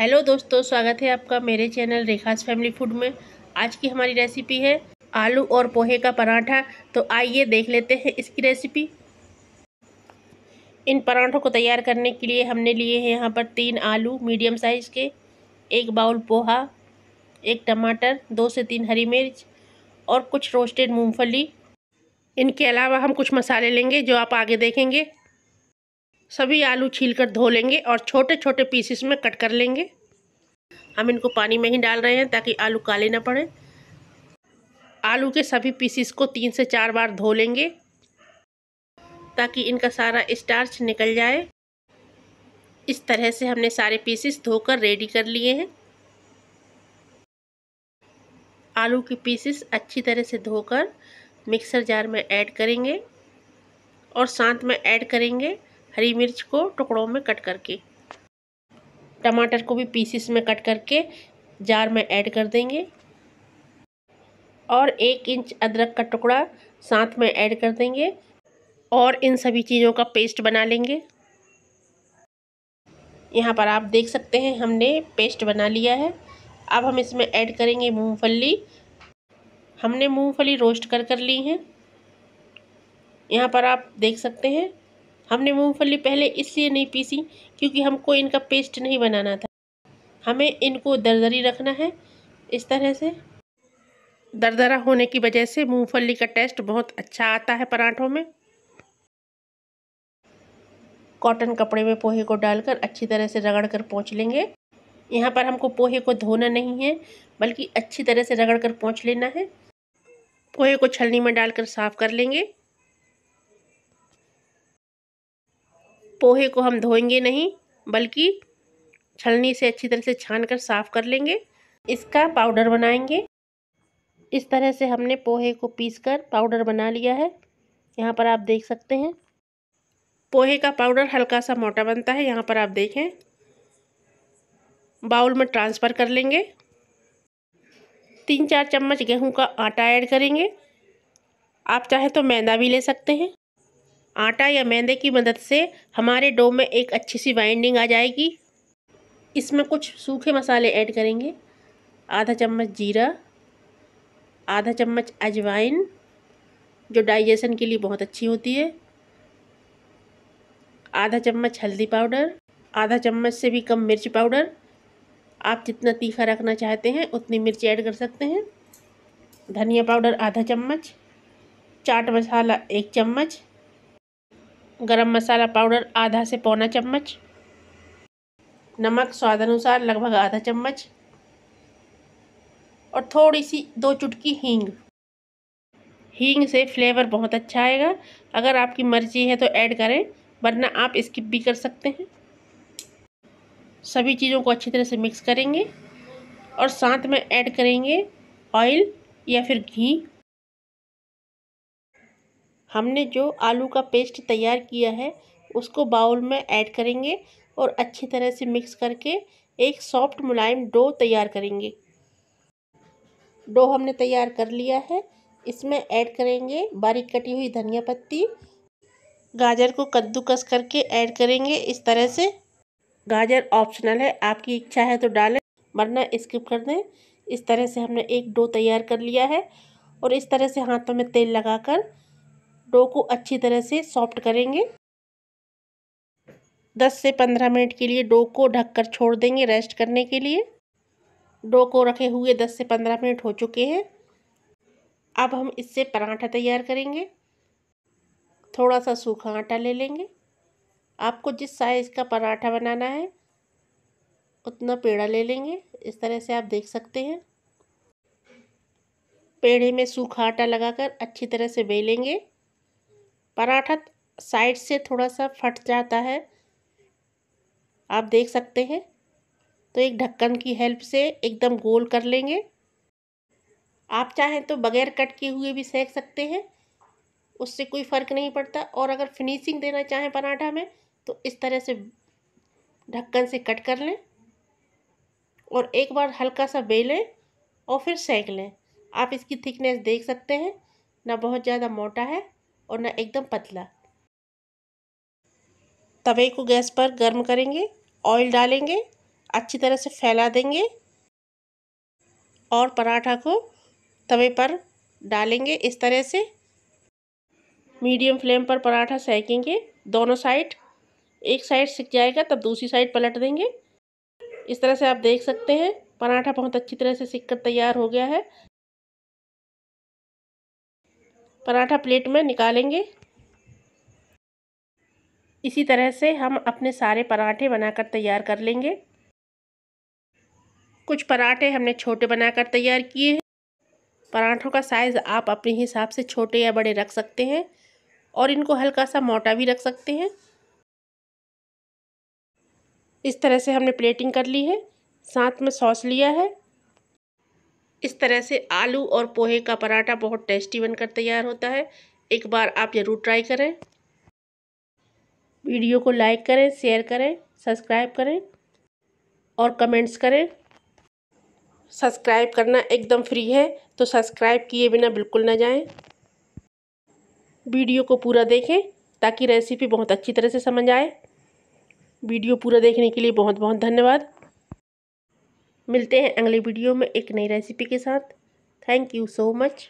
hello दोस्तों स्वागत है आपका मेरे चैनल रेखाज फैमिली फूड में आज की हमारी रेसिपी है आलू और पोहे का पराठा तो आइए देख लेते हैं इसकी रेसिपी इन पराठों को तैयार करने के लिए हमने लिए हैं यहाँ पर तीन आलू मीडियम साइज़ के एक बाउल पोहा एक टमाटर दो से तीन हरी मिर्च और कुछ रोस्टेड मूँगफली इनके अलावा हम कुछ मसाले लेंगे जो आप आगे देखेंगे सभी आलू छीलकर धो लेंगे और छोटे छोटे पीसेस में कट कर लेंगे हम इनको पानी में ही डाल रहे हैं ताकि आलू काले ना पड़े आलू के सभी पीसेस को तीन से चार बार धो लेंगे ताकि इनका सारा स्टार्च निकल जाए इस तरह से हमने सारे पीसेस धोकर रेडी कर लिए हैं आलू के पीसेस अच्छी तरह से धोकर मिक्सर जार में ऐड करेंगे और साथ में ऐड करेंगे हरी मिर्च को टुकड़ों में कट करके टमाटर को भी पीसीस में कट करके जार में ऐड कर देंगे और एक इंच अदरक का टुकड़ा साथ में ऐड कर देंगे और इन सभी चीज़ों का पेस्ट बना लेंगे यहाँ पर आप देख सकते हैं हमने पेस्ट बना लिया है अब हम इसमें ऐड करेंगे मूंगफली हमने मूंगफली रोस्ट कर कर ली है यहाँ पर आप देख सकते हैं हमने मूंगफली पहले इसलिए नहीं पीसी क्योंकि हमको इनका पेस्ट नहीं बनाना था हमें इनको दरदरी रखना है इस तरह से दरदरा होने की वजह से मूंगफली का टेस्ट बहुत अच्छा आता है पराठों में कॉटन कपड़े में पोहे को डालकर अच्छी तरह से रगड़ कर पहुँच लेंगे यहाँ पर हमको पोहे को धोना नहीं है बल्कि अच्छी तरह से रगड़ कर पहुँच लेना है पोहे को छलनी में डालकर साफ़ कर लेंगे पोहे को हम धोएंगे नहीं बल्कि छलनी से अच्छी तरह से छान कर साफ़ कर लेंगे इसका पाउडर बनाएंगे इस तरह से हमने पोहे को पीस कर पाउडर बना लिया है यहाँ पर आप देख सकते हैं पोहे का पाउडर हल्का सा मोटा बनता है यहाँ पर आप देखें बाउल में ट्रांसफ़र कर लेंगे तीन चार चम्मच गेहूं का आटा ऐड करेंगे आप चाहे तो मैदा भी ले सकते हैं आटा या मैदे की मदद से हमारे डो में एक अच्छी सी बाइंडिंग आ जाएगी इसमें कुछ सूखे मसाले ऐड करेंगे आधा चम्मच जीरा आधा चम्मच अजवाइन जो डाइजेशन के लिए बहुत अच्छी होती है आधा चम्मच हल्दी पाउडर आधा चम्मच से भी कम मिर्च पाउडर आप जितना तीखा रखना चाहते हैं उतनी मिर्च ऐड कर सकते हैं धनिया पाउडर आधा चम्मच चाट मसाला एक चम्मच गरम मसाला पाउडर आधा से पौना चम्मच नमक स्वाद अनुसार लगभग आधा चम्मच और थोड़ी सी दो चुटकी हींग हींग से फ्लेवर बहुत अच्छा आएगा अगर आपकी मर्ज़ी है तो ऐड करें वरना आप स्किप भी कर सकते हैं सभी चीज़ों को अच्छी तरह से मिक्स करेंगे और साथ में ऐड करेंगे ऑयल या फिर घी हमने जो आलू का पेस्ट तैयार किया है उसको बाउल में ऐड करेंगे और अच्छी तरह से मिक्स करके एक सॉफ्ट मुलायम डो तैयार करेंगे डो हमने तैयार कर लिया है इसमें ऐड करेंगे बारीक कटी हुई धनिया पत्ती गाजर को कद्दूकस करके ऐड करेंगे इस तरह से गाजर ऑप्शनल है आपकी इच्छा है तो डालें वरना स्किप कर दें इस तरह से हमने एक डो तैयार कर लिया है और इस तरह से हाथों में तेल लगाकर डो को अच्छी तरह से सॉफ्ट करेंगे दस से पंद्रह मिनट के लिए डो को ढककर छोड़ देंगे रेस्ट करने के लिए डो को रखे हुए दस से पंद्रह मिनट हो चुके हैं अब हम इससे पराठा तैयार करेंगे थोड़ा सा सूखा आटा ले लेंगे आपको जिस साइज़ का पराठा बनाना है उतना पेड़ा ले लेंगे इस तरह से आप देख सकते हैं पेड़े में सूखा आटा लगाकर अच्छी तरह से बेलेंगे पराठा साइड से थोड़ा सा फट जाता है आप देख सकते हैं तो एक ढक्कन की हेल्प से एकदम गोल कर लेंगे आप चाहें तो बगैर कट किए हुए भी सेक सकते हैं उससे कोई फ़र्क नहीं पड़ता और अगर फिनिशिंग देना चाहें पराठा में तो इस तरह से ढक्कन से कट कर लें और एक बार हल्का सा बेलें और फिर सेक लें आप इसकी थिकनेस देख सकते हैं ना बहुत ज़्यादा मोटा है और ना एकदम पतला तवे को गैस पर गर्म करेंगे ऑयल डालेंगे अच्छी तरह से फैला देंगे और पराठा को तवे पर डालेंगे इस तरह से मीडियम फ्लेम पर पराठा सेकेंगे दोनों साइड एक साइड सिक जाएगा तब दूसरी साइड पलट देंगे इस तरह से आप देख सकते हैं पराठा बहुत अच्छी तरह से सिक कर तैयार हो गया है पराठा प्लेट में निकालेंगे इसी तरह से हम अपने सारे पराठे बनाकर तैयार कर लेंगे कुछ पराठे हमने छोटे बनाकर तैयार किए हैं पराठों का साइज़ आप अपने हिसाब से छोटे या बड़े रख सकते हैं और इनको हल्का सा मोटा भी रख सकते हैं इस तरह से हमने प्लेटिंग कर ली है साथ में सॉस लिया है इस तरह से आलू और पोहे का पराठा बहुत टेस्टी बनकर तैयार होता है एक बार आप ज़रूर ट्राई करें वीडियो को लाइक करें शेयर करें सब्सक्राइब करें और कमेंट्स करें सब्सक्राइब करना एकदम फ्री है तो सब्सक्राइब किए बिना बिल्कुल ना जाएं वीडियो को पूरा देखें ताकि रेसिपी बहुत अच्छी तरह से समझ आए वीडियो पूरा देखने के लिए बहुत बहुत धन्यवाद मिलते हैं अगले वीडियो में एक नई रेसिपी के साथ थैंक यू सो मच